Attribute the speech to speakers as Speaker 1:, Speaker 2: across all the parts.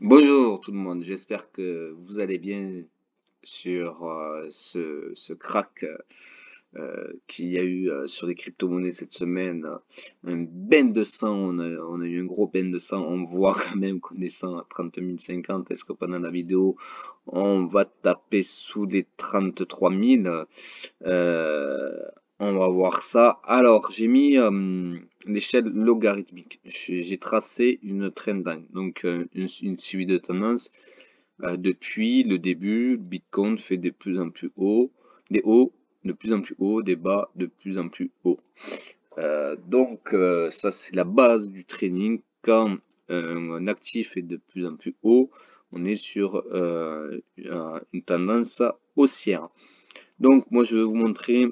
Speaker 1: Bonjour tout le monde, j'espère que vous allez bien sur euh, ce, ce, crack euh, qu'il y a eu euh, sur les crypto-monnaies cette semaine. Un bain de sang, on a, eu un gros bain de sang, on voit quand même qu'on descend à 30 050. Est-ce que pendant la vidéo, on va taper sous les 33 000 On va voir ça. Alors, j'ai mis l'échelle logarithmique. J'ai tracé une trendline, donc euh, une, suivi de tendance. Euh, depuis le début, Bitcoin fait de plus en plus haut, des hauts de plus en plus haut, des bas de plus en plus haut. Euh, donc ça c'est la base du training Quand un actif est de plus en plus haut, on est sur une tendance haussière. Donc moi je vais vous montrer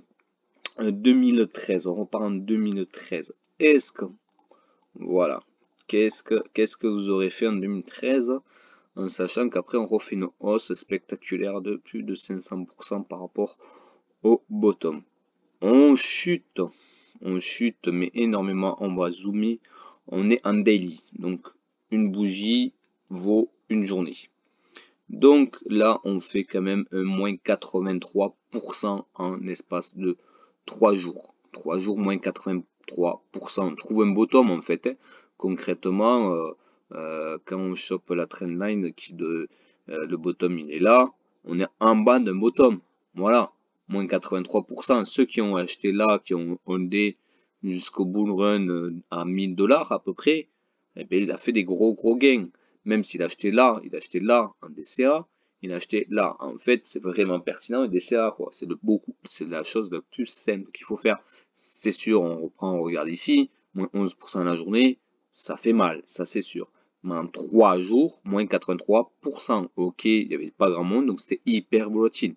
Speaker 1: 2013, on repart en 2013. Est-ce que. Voilà. Qu'est-ce que, qu'est-ce que vous aurez fait en 2013 en sachant qu'après on refait une hausse spectaculaire de plus de 500% par rapport au bottom. On chute, on chute mais énormément, on va zoomer, on est en daily, donc une bougie vaut une journée. Donc là on fait quand même un moins 83% en espace de 3 jours. 3 jours moins 80%, 3%. On trouve un bottom en fait. Hein. Concrètement, euh, euh, quand on chope la trendline, qui de, euh, le bottom il est là, on est en bas d'un bottom. Voilà, moins 83%. Ceux qui ont acheté là, qui ont ondé jusqu'au bull run à 1000 dollars à peu près, et eh bien, il a fait des gros gros gains. Même s'il a acheté là, il a acheté là en DCA, acheter là. En fait, c'est vraiment pertinent et des CA, quoi. C'est de beaucoup, c'est la chose la plus simple qu'il faut faire. C'est sûr, on reprend, on regarde ici, moins 11% la journée, ça fait mal, ça c'est sûr. Mais en 3 jours, moins 83%. Ok, il n'y avait pas grand monde, donc c'était hyper volatile.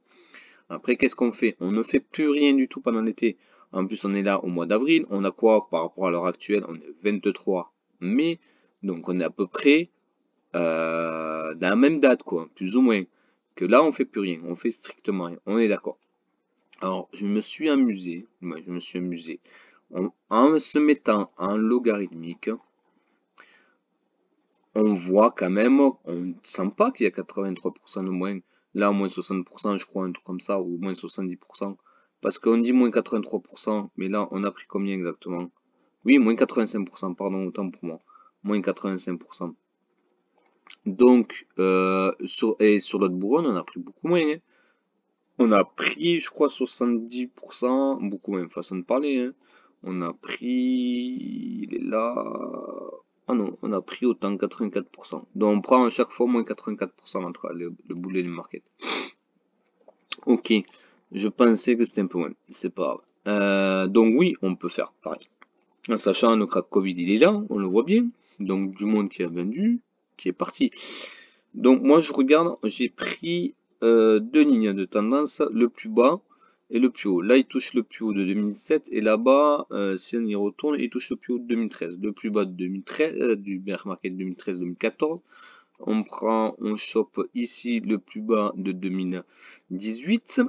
Speaker 1: Après, qu'est-ce qu'on fait On ne fait plus rien du tout pendant l'été. En plus, on est là au mois d'avril. On a quoi par rapport à l'heure actuelle On est 23 mai. Donc, on est à peu près euh, dans la même date, quoi, plus ou moins là, on fait plus rien, on fait strictement on est d'accord. Alors, je me suis amusé, moi je me suis amusé, en se mettant en logarithmique, on voit quand même, on sent pas qu'il y a 83% de moins, là, moins 60%, je crois, un truc comme ça, ou moins 70%, parce qu'on dit moins 83%, mais là, on a pris combien exactement Oui, moins 85%, pardon, autant pour moi, moins 85%. Donc, euh, sur, et sur on a pris beaucoup moins. Hein. On a pris, je crois, 70%, beaucoup moins, façon de parler. Hein. On a pris, il est là, ah non, on a pris autant 84%. Donc on prend à chaque fois moins 84% entre le, boulet et le market. Ok, je pensais que c'était un peu moins, c'est pas grave. Euh, donc oui, on peut faire pareil. En sachant le crack Covid, il est là, on le voit bien. Donc du monde qui a vendu, est parti. Donc moi je regarde, j'ai pris euh, deux lignes de tendance, le plus bas et le plus haut. Là il touche le plus haut de 2007 et là-bas, euh, si on y retourne, il touche le plus haut de 2013. Le plus bas de 2013, euh, du bear market 2013-2014. On prend, on chope ici le plus bas de 2018.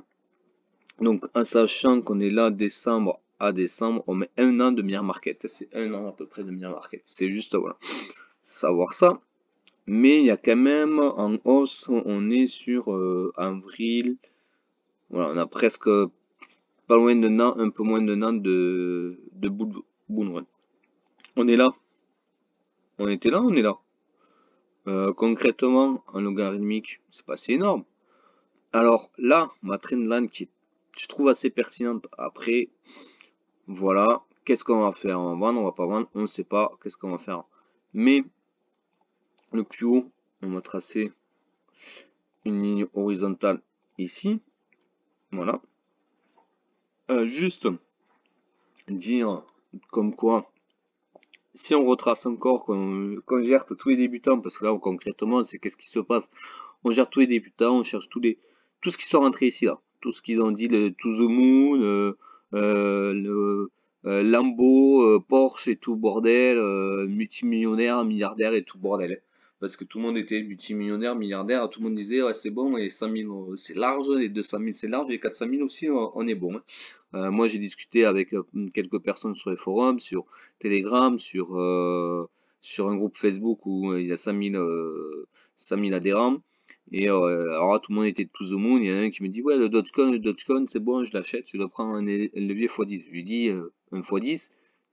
Speaker 1: Donc en sachant qu'on est là décembre à décembre, on met un an de meilleur market. C'est un an à peu près de meilleur market. C'est juste voilà, savoir ça mais il y a quand même en hausse, on est sur euh, avril, voilà, on a presque pas loin de an, un peu moins de an de, de On est là. On était là, on est là. Euh, concrètement, en logarithmique, c'est pas assez énorme. Alors là, ma trendline qui est, je trouve assez pertinente. Après, voilà, qu'est-ce qu'on va faire On va vendre, on va pas vendre, on ne sait pas qu'est-ce qu'on va faire. Mais le plus haut, on va tracer une ligne horizontale ici. Voilà. Euh, juste dire comme quoi, si on retrace encore, qu'on gère tous les débutants, parce que là, concrètement, c'est qu'est-ce qui se passe On gère tous les débutants, on cherche tous les, tout ce qui sont rentrés ici, là. Tout ce qu'ils ont dit, le To The Moon, le, euh, euh, Lambo, Porsche et tout bordel, multimillionnaire, milliardaire et tout bordel parce que tout le monde était multimillionnaire, milliardaire, tout le monde disait c'est bon, et 100 euh, c'est large, les 200 000 c'est large, les 400 000 aussi on, est bon. Hein. Euh, moi j'ai discuté avec euh, quelques personnes sur les forums, sur Telegram, sur, un groupe Facebook où il y a 5000 adhérents. Et alors tout le monde était tout au monde, il y en a un qui me dit ouais le Dogecoin, le Dogecoin c'est bon, je l'achète, je le prends un levier x10. Je lui dis un x10,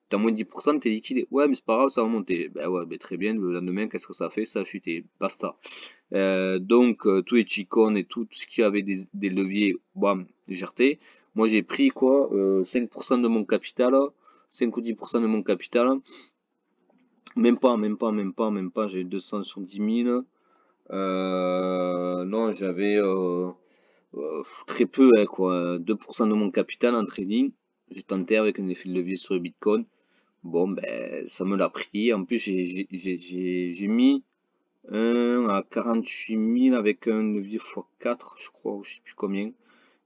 Speaker 1: T'as moins 10%, t'es liquidé. Ouais, mais c'est pas grave, ça va monter. Ben bah ouais, très bien, le lendemain, qu'est-ce que ça fait Ça chute chuté. Basta. Euh, donc, euh, tous les chicons et tout, ce qui avait des, leviers, bam, légèreté. Moi, j'ai pris quoi 5% euh, de mon capital. 5 ou 10% de mon capital. Même pas, même pas, même pas, même pas. J'ai 200 sur 000. non, j'avais très peu, hein, quoi. 2% de mon capital en trading. J'ai tenté avec un effet de levier sur le Bitcoin. Bon, ben, ça me l'a pris. En plus, j'ai mis un à 48 000 avec un levier x4, je crois, ou je sais plus combien.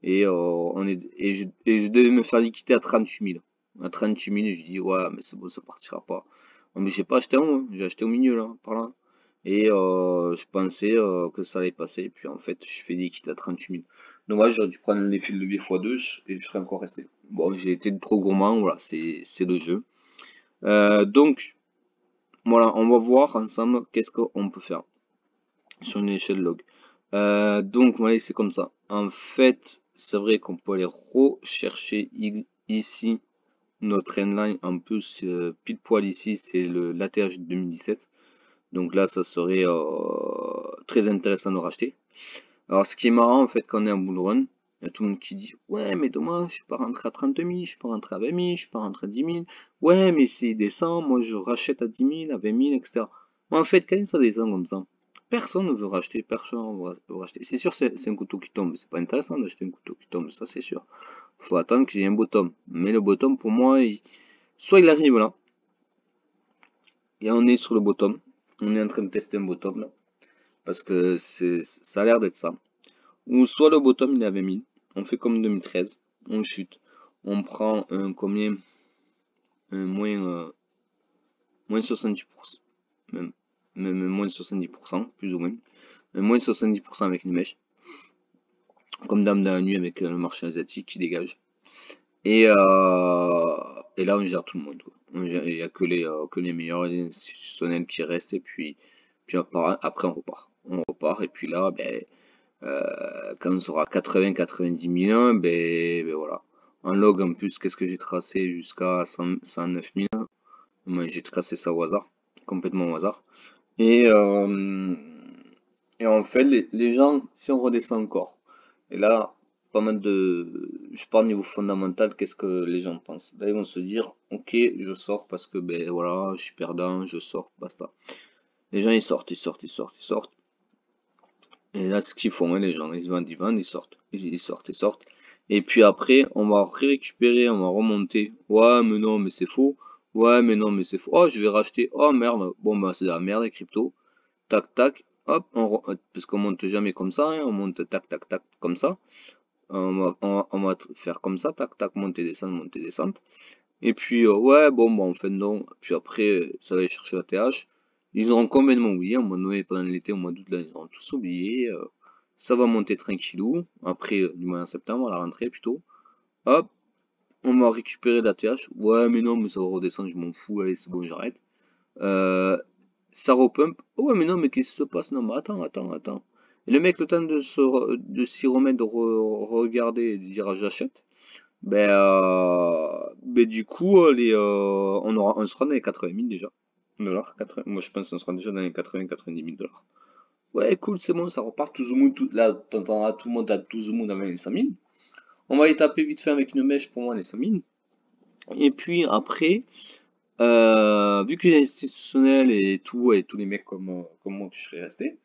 Speaker 1: Et, euh, on est, je, devais me faire liquider à 38 000. À 38 000, je dis, ouais, mais c'est bon, ça partira pas. Oh, mais je n'ai pas acheté un, hein. j'ai acheté au milieu, là, par là. Et euh, je pensais euh, que ça allait passer. Et puis en fait, je fais liquider à 38 000. Donc ouais, j'aurais dû prendre les fils de levier x2 et je serais encore resté. Bon, j'ai été trop gourmand, voilà, c'est le jeu. Euh, donc, voilà, on va voir ensemble qu'est-ce qu'on peut faire sur une échelle log. Euh, donc, voilà, c'est comme ça. En fait, c'est vrai qu'on peut aller rechercher ici notre endline. En plus, euh, pile poil ici, c'est le l'ATH 2017. Donc là, ça serait très intéressant de racheter. Alors, ce qui est marrant, en fait, quand on est en bull il y a tout le monde qui dit Ouais, mais dommage, je peux pas rentrer à 30 000, je peux rentrer à 20 000, je ne peux rentrer à 10 000. Ouais, mais s'il descend, moi je rachète à 10 000, à 20 000, etc. en fait, quand ça descend comme ça, personne ne veut racheter, personne ne veut racheter. C'est sûr, c'est un couteau qui tombe, c'est pas intéressant d'acheter un couteau qui tombe, ça c'est sûr. Il faut attendre que j'ai un bottom. Mais le bottom, pour moi, soit il arrive là, et on est sur le bottom. On est en train de tester un bottom là. Parce que ça a l'air d'être ça. Ou soit le bottom il est à 20 000 on fait comme 2013, on chute, on prend un combien un moins, euh, moins 70%, même, même, moins 70%, plus ou moins, un moins 70% avec une mèche comme dame de la nuit avec euh, le marché asiatique qui dégage. Et, euh, et là, on gère tout le monde. Il n'y a que les, que les meilleurs institutionnels qui restent, et puis, puis après, on repart. On repart, et puis là, ben euh, quand on sera 80-90 000 ben, ben, voilà. En log, en plus, qu'est-ce que j'ai tracé jusqu'à 109 000 Moi, j'ai tracé ça au hasard, complètement au hasard. Et, euh, et en fait, les, gens, si on redescend encore, et là, pas mal de... Je parle niveau fondamental, qu'est-ce que les gens pensent Là, ben, ils vont se dire, ok, je sors parce que, ben voilà, je suis perdant, je sors, basta. Les gens, ils sortent, ils sortent, ils sortent, ils sortent. Et là, ce qu'ils font, les gens, ils vendent, ils vendent, ils sortent, ils sortent, ils sortent. Et puis après, on va récupérer, on va remonter. Ouais, mais non, mais c'est faux. Ouais, mais non, mais c'est faux. Oh, je vais racheter. Oh, merde. Bon, bah, c'est de la merde, les cryptos. Tac, tac. Hop, on, parce qu'on monte jamais comme ça. Hein. on monte tac, tac, tac, comme ça. On va, faire comme ça. Tac, tac, monter, descendre, monter, descendre. Et puis, euh, ouais, bon, bah, on fait non. Puis après, euh, ça va aller chercher la TH. Ils auront complètement oublié, en mois de novembre, pendant l'été, au mois d'août, là, ils auront tous oublié. Euh, ça va monter tranquillou, après, euh, du mois de septembre, à la rentrée plutôt. Hop, on va récupérer la TH. Ouais, mais non, mais ça va redescendre, je m'en fous, allez, c'est bon, j'arrête. Euh, ça repump. Ouais, mais non, mais qu'est-ce qui se passe Non, mais attends, attends, attends. Et le mec, le temps de se de remettre, de regarder et de dire ah, j'achète, ben, euh, ben, du coup, les, euh, on, aura, on sera dans les 80 000 déjà dollars. Moi, je pense qu'on sera déjà dans les 80-90 000 dollars. Ouais, cool, c'est bon, ça repart tout au moins. Tout, là, t'entendras tout le monde à tout au monde dans les 5 On va les taper vite fait avec une mèche pour moi, les 5 Et puis après, euh, vu que les institutionnels et tout, et tous les mecs comme, moi je serais resté,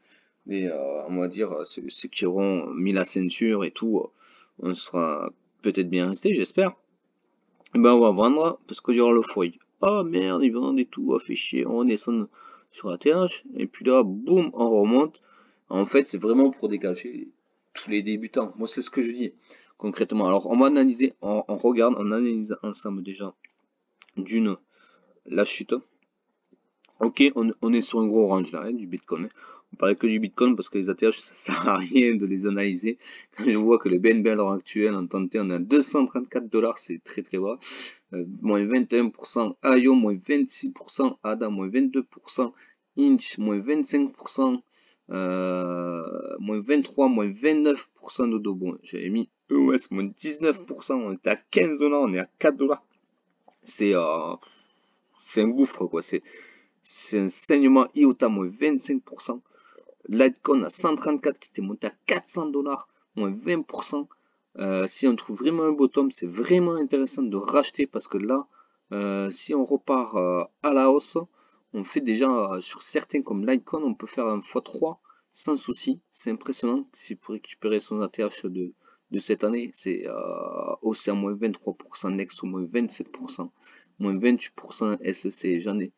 Speaker 1: mais euh, on va dire euh, ceux, qui auront mis la ceinture et tout, on sera peut-être bien resté, j'espère. Ben on va vendre parce qu'il y aura le foyer. Ah merde, ils vendent des tout, affichés ah, on descend sur la TH, et puis là, boum, on remonte. En fait, c'est vraiment pour dégager tous les débutants. Moi, c'est ce que je dis concrètement. Alors, on va analyser, on regarde, on analyse ensemble déjà d'une la chute Ok, on, est sur un gros range là, hein, du Bitcoin. Hein. On parlait que du Bitcoin parce que les ATH, ça sert à rien de les analyser. je vois que le BNB à l'heure actuelle, en T on est à 234 dollars, c'est très très bas. Euh, moins 21%, AYO moins 26%, ADA, moins 22%, Inch, moins 25%, euh, moins 23, moins 29% de DOBO j'avais mis EOS, moins 19%, on est à 15 dollars, on est à 4 dollars. Euh, c'est un gouffre quoi, c'est c'est un saignement. IOTA moins 25%. Litecoin à 134 qui était monté à 400 dollars, moins 20%. Euh, si on trouve vraiment un bottom, c'est vraiment intéressant de racheter parce que là, euh, si on repart euh, à la hausse, on fait déjà sur certains comme Litecoin, on peut faire un x3 sans souci. C'est impressionnant. Si pour récupérer son ATH de, de cette année, c'est aussi à moins 23%, next au moins 27%, moins 28% SEC, j'en ai.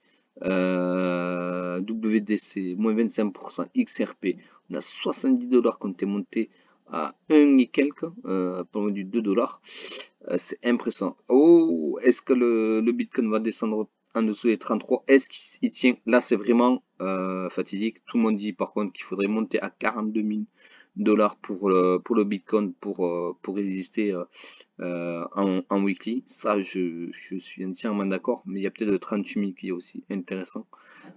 Speaker 1: Euh, WDC, moins 25%, XRP, on a 70 dollars quand est monté à 1 et quelques, euh, pas du 2 dollars. Euh, c'est impressionnant. Oh, est-ce que le, Bitcoin va descendre en dessous des 33 Est-ce qu'il tient Là, c'est vraiment euh, fatidique. Tout le monde dit par contre qu'il faudrait monter à 42 000 dollars pour, pour le Bitcoin pour, euh, pour résister euh, euh, en, en, weekly. Ça, je, je suis entièrement d'accord, mais il y a peut-être le 38 000 qui est aussi intéressant.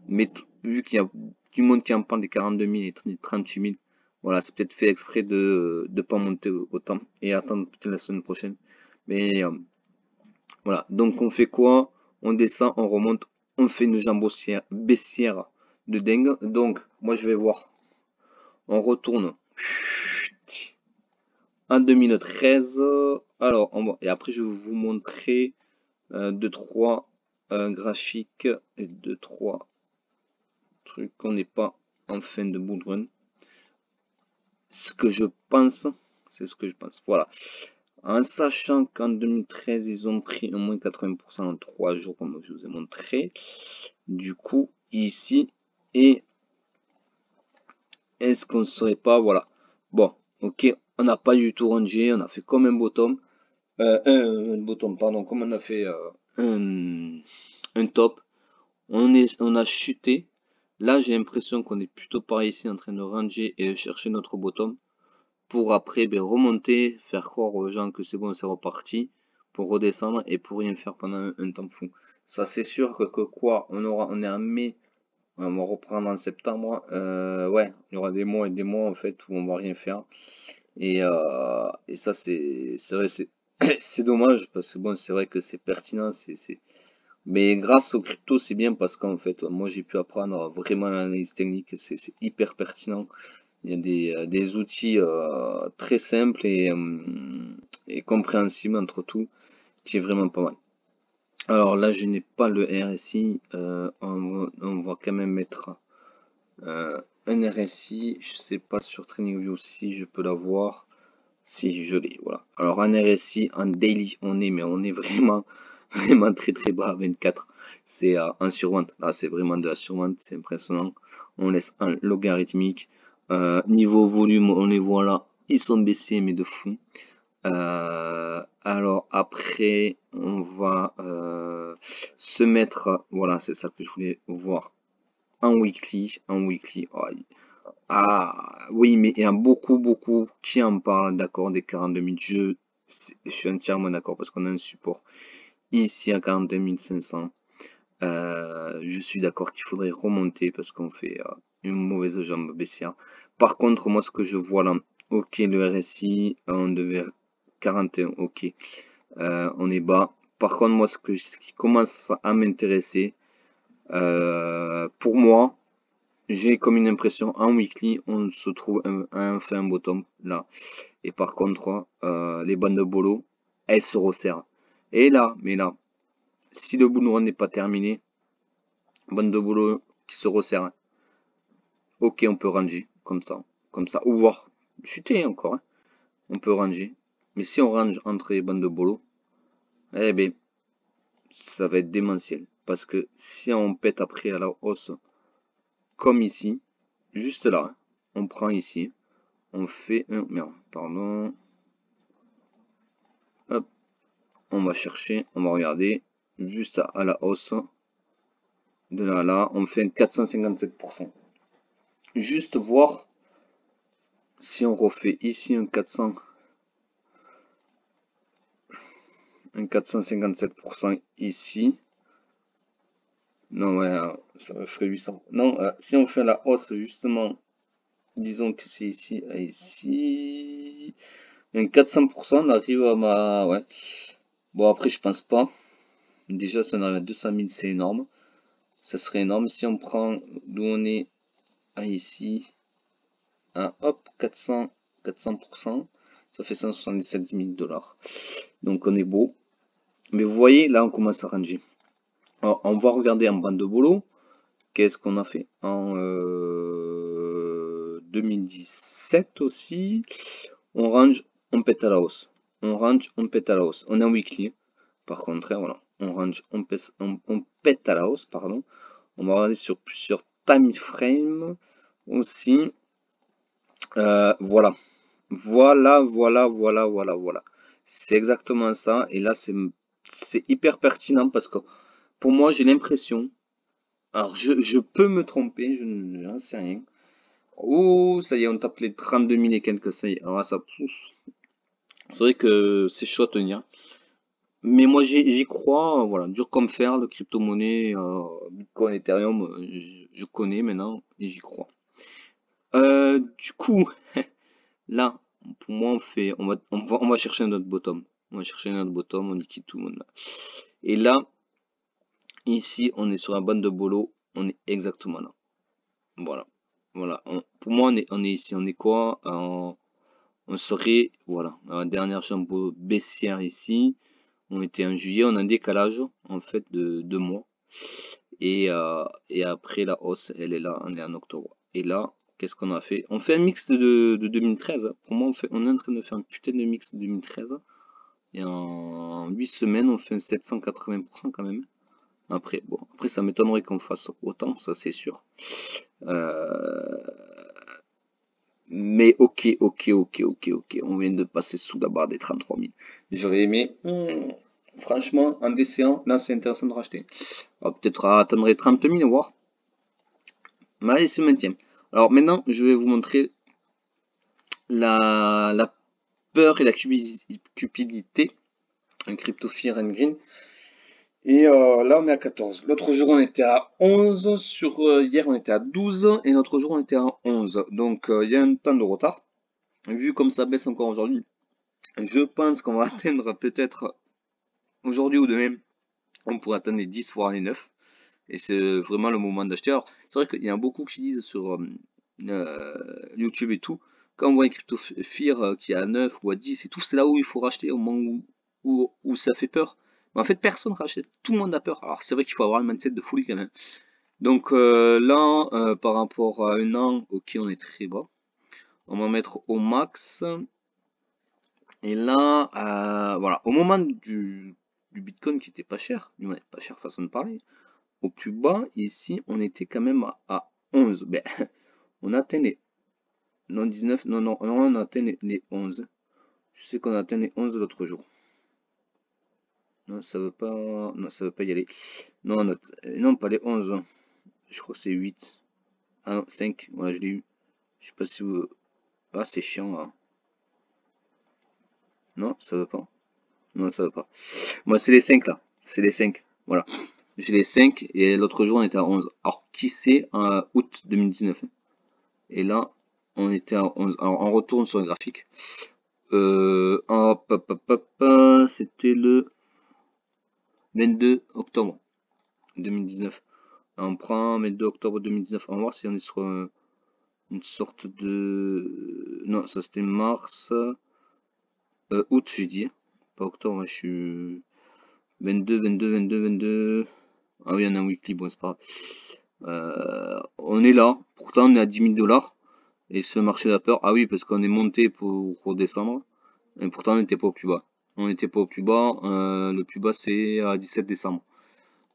Speaker 1: Mais vu qu'il y a du monde qui en prend des 42 000 et des 38 000, voilà, c'est peut-être fait exprès de ne pas monter autant et attendre peut-être la semaine prochaine. Mais voilà, donc on fait quoi On descend, on remonte, on fait une jambe baissière de dingue. Donc, moi, je vais voir. On retourne en 2013, alors, on va, et après je vais vous montrer euh, deux trois euh, graphiques et deux trois trucs qu'on n'est pas en fin de bull Ce que je pense, c'est ce que je pense. Voilà. En sachant qu'en 2013, ils ont pris au moins 80% en trois jours, comme je vous ai montré. Du coup, ici, et est-ce qu'on serait pas, voilà. Bon, ok, on n'a pas du tout rangé, on a fait comme un bottom, euh, un, bottom, pardon, comme on a fait euh, un, top, on, est, on a chuté, là j'ai l'impression qu'on est plutôt par ici en train de ranger et chercher notre bottom, pour après ben, remonter, faire croire aux gens que c'est bon, c'est reparti, pour redescendre et pour rien faire pendant un, temps fou. Ça c'est sûr que, quoi, on aura, on est en mai on va reprendre en septembre. Euh, ouais, il y aura des mois et des mois en fait où on va rien faire. Et, euh, ça, c'est vrai, c'est dommage parce que bon, c'est vrai que c'est pertinent. c'est Mais grâce aux crypto, c'est bien parce qu'en fait, moi j'ai pu apprendre vraiment l'analyse technique. C'est hyper pertinent. Il y a des, euh, des outils très simples et, hum, et compréhensibles entre tout qui est vraiment pas mal. Alors là, je n'ai pas le RSI. Euh, on, va, quand même mettre euh, un RSI. Je sais pas sur TrainingView si je peux l'avoir. Si je l'ai, voilà. Alors un RSI, en daily, on est, mais on est vraiment, vraiment très très bas à 24. C'est un sur Là, c'est vraiment de la survente, c'est impressionnant. On laisse un logarithmique. Euh, niveau volume, on les voit là, ils sont baissés, mais de fou. Alors après, on va euh, se mettre, voilà, c'est ça que je voulais voir, en weekly, en weekly. ah oui, mais il y a beaucoup, beaucoup qui en parlent, d'accord, des 42 000 Je suis entièrement d'accord parce qu'on a un support ici à 42 500. Euh, je suis d'accord qu'il faudrait remonter parce qu'on fait euh, une mauvaise jambe baissière. Par contre, moi, ce que je vois là, ok, le RSI, on devait 41, ok. Euh, on est bas. Par contre, moi, ce, qui commence à m'intéresser, euh, pour moi, j'ai comme une impression, en weekly, on se trouve un, un bottom, là. Et par contre, euh, les bandes de boulot elles se resserrent. Et là, mais là, si le boulot n'est pas terminé, bande de boulot qui se resserre. Ok, on peut ranger, comme ça, comme ça. Ou voir, chuter encore, hein. on peut ranger si on range entre les bandes de bolo, et eh bien, ça va être démentiel. Parce que si on pète après à la hausse, comme ici, juste là, on prend ici, on fait un... Merde, pardon. Hop. On va chercher, on va regarder, juste à, la hausse, de là là, on fait un 457%. Juste voir si on refait ici un 400 457% ici. Non, ouais, euh, ça ferait 800. Non, euh, si on fait la hausse, justement, disons que c'est ici à ici. Un 400%, on arrive à ma... Ouais. Bon, après, je pense pas. Déjà, ça on 200 000, c'est énorme. Ça serait énorme. Si on prend d'où on est à ici, à hein, hop, 400, 400%, ça fait 177 000 dollars. Donc, on est beau. Mais vous voyez, là, on commence à ranger. Alors, on va regarder en bande de boulot. Qu'est-ce qu'on a fait en 2017 euh, aussi On range, on pète à la hausse. On range, on pète à la hausse. On est en weekly. Par contre hein, voilà. On range, on, pète, on, pète à la hausse, pardon. On va regarder sur plusieurs time frame aussi. Euh, voilà. Voilà, voilà, voilà, voilà, voilà. C'est exactement ça. Et là, c'est c'est hyper pertinent parce que pour moi, j'ai l'impression, alors je, peux me tromper, je ne sais rien. Oh, ça y est, on tape les 32 000 et quelques, ça y est. Alors ça pousse. C'est vrai que c'est chaud à tenir. Mais moi, j'y crois, euh, voilà, dur comme fer, le crypto-monnaie, euh, Bitcoin, Ethereum, euh, je, connais maintenant et j'y crois. du coup, là, pour moi, on fait, on va, on va chercher un autre bottom on va chercher notre bottom, on liquide tout le monde Et là, ici, on est sur la bande de bolo, on est exactement là. Voilà. Voilà. pour moi, on est, on est ici. On est quoi on, serait, voilà, la dernière chambre baissière ici. On était en juillet, on a un décalage en fait de deux mois. Euh, et, après la hausse, elle est là, on est en octobre. Et là, qu'est-ce qu'on a fait On fait un mix de, 2013. Pour moi, on, fait, on est en train de faire un putain de mix de 2013. Et en 8 semaines, on fait 780% quand même. Après, bon, après ça m'étonnerait qu'on fasse autant, ça c'est sûr. Euh, mais ok, ok, ok, ok, ok. On vient de passer sous la barre des 33 000. J'aurais aimé... Hmm, franchement, en décéant là, c'est intéressant de racheter. Peut-être attendre 30 000, voir. Mais allez, c'est maintien. Alors maintenant, je vais vous montrer la, la, peur et la cupidité, un crypto and green. Et euh, là, on est à 14. L'autre jour, on était à 11. Sur euh, hier, on était à 12. Et l'autre jour, on était à 11. Donc, euh, il y a un temps de retard. Vu comme ça baisse encore aujourd'hui, je pense qu'on va atteindre peut-être aujourd'hui ou demain, on pourrait atteindre les 10 voire les 9. Et c'est vraiment le moment d'acheter. Alors, c'est vrai qu'il y a beaucoup qui disent sur YouTube et tout quand on voit un euh, qui a 9 ou à 10, c'est tout là où il faut racheter au moment où, ça fait peur. en fait, personne rachète, tout le monde a peur. Alors c'est vrai qu'il faut avoir un mindset de folie quand même. Donc euh, là, euh, par rapport à un an, ok, on est très bas. On va mettre au max. Et là, voilà, au moment du, Bitcoin qui était pas cher, pas cher façon de parler, au plus bas, ici, on était quand même à, 11. Ben, on a atteint non, 19, non, non, on a atteint les, 11. Je sais qu'on a atteint les 11 l'autre jour. Non, ça veut pas. Non, ça veut pas y aller. Non, euh, non pas les 11. Hein. Je crois que c'est 8. Ah non, 5. Voilà, je l'ai eu. Je sais pas si vous. Ah, c'est chiant là. Hein. Non, ça veut pas. Non, ça veut pas. Moi, c'est les 5 là. C'est les 5. Voilà. J'ai les 5 et l'autre jour on était à 11. Alors, qui c'est en août 2019 hein. Et là, on était en, on, on retourne sur le graphique. Euh, c'était le 22 octobre 2019. On prend 22 octobre 2019. On va voir si on est sur euh, une sorte de... Non, ça c'était mars. Euh, août, j'ai dit Pas octobre, hein, je suis... 22, 22, 22, 22. Ah oui, en a un weekly, bon, c'est pas euh, on est là. Pourtant, on est à 10 000 dollars. Et ce marché de la peur, ah oui, parce qu'on est monté pour décembre et pourtant on n'était pas au plus bas. On n'était pas au plus bas, euh, le plus bas c'est à 17 décembre.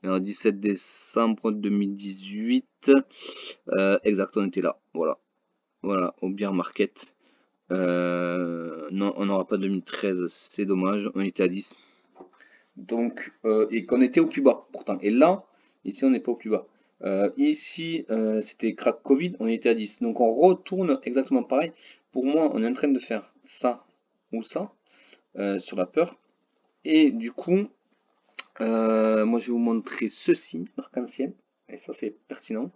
Speaker 1: à 17 décembre 2018, euh, exact, on était là, voilà. Voilà, au bien Market. Euh, non, on n'aura pas 2013, c'est dommage, on était à 10. Donc, et qu'on était au plus bas pourtant. Et là, ici on n'est pas au plus bas ici, euh, euh, c'était crack Covid, on était à 10. Donc on retourne exactement pareil. Pour moi, on est en train de faire ça ou ça euh, sur la peur. Et du coup, moi je vais vous montrer ceci, arc en ciel Et ça, c'est pertinent.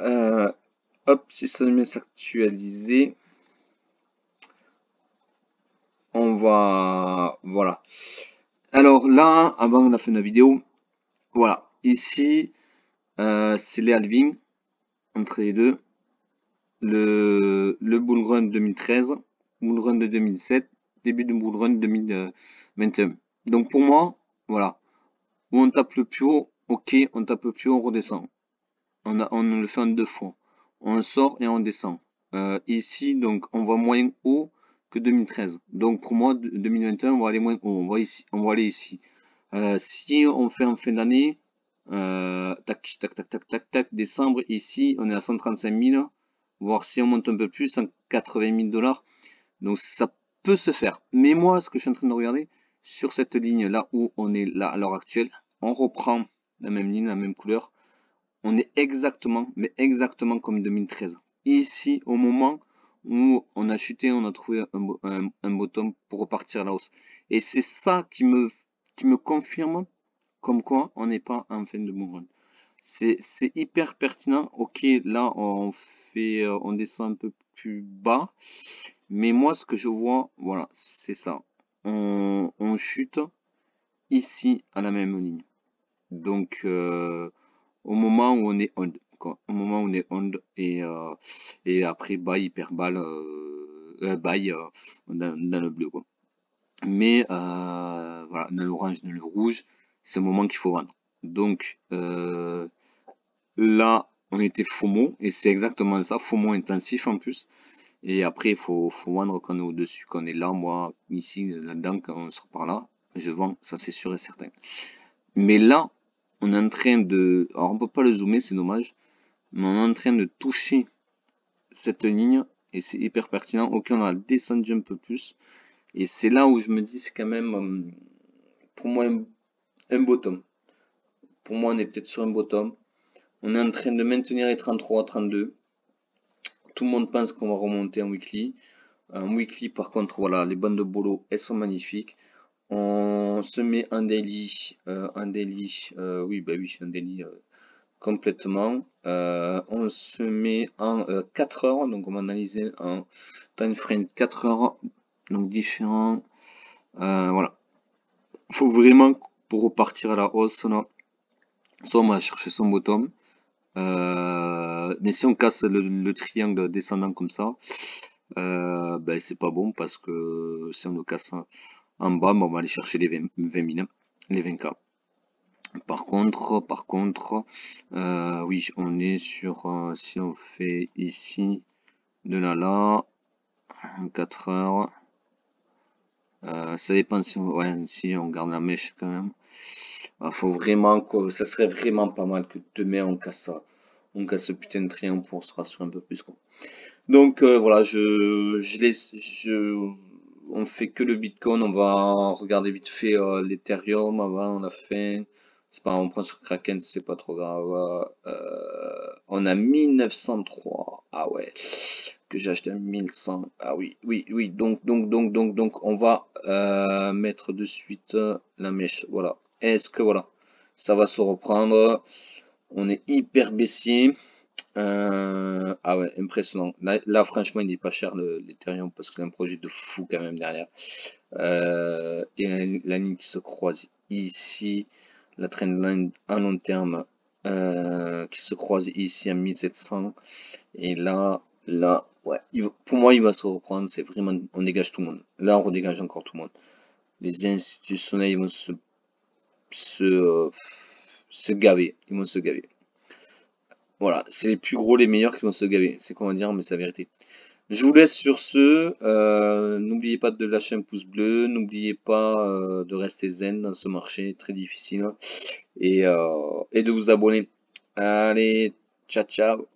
Speaker 1: hop, si ça me s'actualiser. On va... Voilà. Alors là, avant la fin de la vidéo, voilà. Ici, euh, c'est les Alvin entre les deux, le, bull run 2013, bull run de 2007, début de bull run 2021. Donc pour moi, voilà, où on tape le plus haut, ok, on tape le plus haut, on redescend. On, le fait en deux fois. On sort et on descend. Euh, ici, donc, on voit moins haut que 2013. Donc pour moi, 2021, on va aller moins haut. On va, aller ici. Euh, si on fait en fin d'année, euh, tac, tac, tac, tac, tac, tac, décembre, ici, on est à 135 000, voire si on monte un peu plus, 180 000 dollars. Donc ça peut se faire. Mais moi, ce que je suis en train de regarder, sur cette ligne là où on est là à l'heure actuelle, on reprend la même ligne, la même couleur. On est exactement, mais exactement comme 2013. Ici, au moment où on a chuté, on a trouvé un, un bottom pour repartir à la hausse. Et c'est ça qui me, qui me confirme quoi, on n'est pas en fin de Mouron. C'est hyper pertinent. Ok, là, on, fait, euh, on descend un peu plus bas. Mais moi, ce que je vois, voilà, c'est ça. On, chute ici à la même ligne. Donc, euh, au moment où on est Au moment où on est on Et, euh, et après, bail hyper balle, dans, le bleu. Quoi. Mais, voilà, dans l'orange, dans le rouge c'est le moment qu'il faut vendre. Donc euh, là, on était FOMO et c'est exactement ça, FOMO intensif en plus. Et après, il faut, faut, vendre qu'on est au-dessus, qu'on est là, moi, ici, là-dedans, quand on sort par là, je vends, ça c'est sûr et certain. Mais là, on est en train de... Alors on peut pas le zoomer, c'est dommage, mais on est en train de toucher cette ligne et c'est hyper pertinent. Ok, on a descendu un peu plus. Et c'est là où je me dis, c'est quand même euh, pour moi un bottom. Pour moi, on est peut-être sur un bottom. On est en train de maintenir les 33, à 32. Tout le monde pense qu'on va remonter en weekly. En weekly, par contre, voilà, les bandes de bolo, elles sont magnifiques. On se met en daily, euh, en daily, euh, oui, bah oui, en daily euh, complètement. Euh, on se met en 4 heures, donc on va analyser en time frame 4 heures, donc différents. voilà. Faut vraiment pour repartir à la hausse, on, soit on va chercher son bottom. Euh, mais si on casse le, triangle descendant comme ça, euh, ben c'est pas bon parce que si on le casse en, bas, ben, on va aller chercher les 20, 000, les 20K. Par contre, par contre, euh, oui, on est sur, si on fait ici, de là là, 4 heures, euh, ça dépend si on, garde la mèche quand même. Ah, faut vraiment que, ça serait vraiment pas mal que demain on casse ça. On casse ce putain de triangle pour se rassurer un peu plus. Quoi. Donc euh, voilà, je, je laisse, on fait que le Bitcoin. On va regarder vite fait euh, l'Ethereum avant a fait pas on prend sur Kraken, c'est pas trop grave. Euh, on a 1903. Ah ouais. Que j'ai acheté 1100. Ah oui, oui, oui. Donc, donc, donc, donc, donc, on va euh, mettre de suite euh, la mèche. Voilà. Est-ce que voilà. Ça va se reprendre. On est hyper baissier. ah ouais, impressionnant. Là, franchement, il n'est pas cher l'Ethereum parce qu'il un projet de fou quand même derrière. et la, la ligne qui se croise ici la trendline à long terme euh, qui se croise ici à 1700 et là là ouais pour moi il va se reprendre c'est vraiment on dégage tout le monde là on redégage encore tout le monde les institutionnels ils vont se se, euh, gaver ils vont se gaver voilà c'est les plus gros les meilleurs qui vont se gaver c'est comment dire mais c'est la vérité je vous laisse sur ce. Euh, n'oubliez pas de lâcher un pouce bleu. N'oubliez pas euh, de rester zen dans ce marché très difficile. Et, euh, et de vous abonner. Allez, ciao ciao.